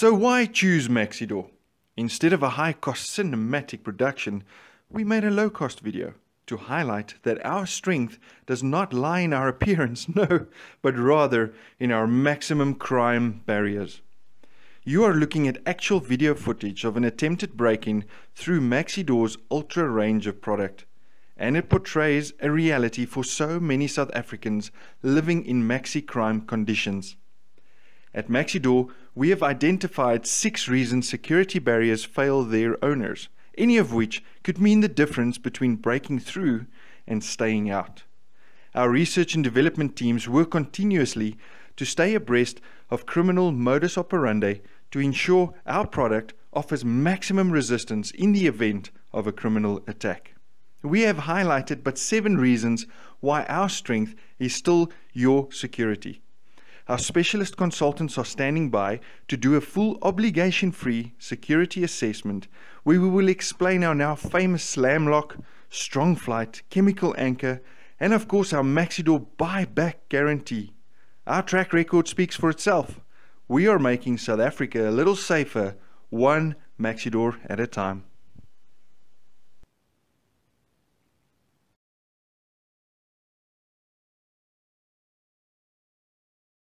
So why choose Maxidor? Instead of a high-cost cinematic production, we made a low-cost video to highlight that our strength does not lie in our appearance, no, but rather in our maximum crime barriers. You are looking at actual video footage of an attempted break-in through Maxidor's ultra range of product. And it portrays a reality for so many South Africans living in maxi crime conditions. At Maxidor, we have identified six reasons security barriers fail their owners, any of which could mean the difference between breaking through and staying out. Our research and development teams work continuously to stay abreast of criminal modus operandi to ensure our product offers maximum resistance in the event of a criminal attack. We have highlighted but seven reasons why our strength is still your security our specialist consultants are standing by to do a full obligation free security assessment where we will explain our now famous slam lock, strong flight, chemical anchor, and of course our Maxidor buyback guarantee. Our track record speaks for itself. We are making South Africa a little safer, one Maxidor at a time.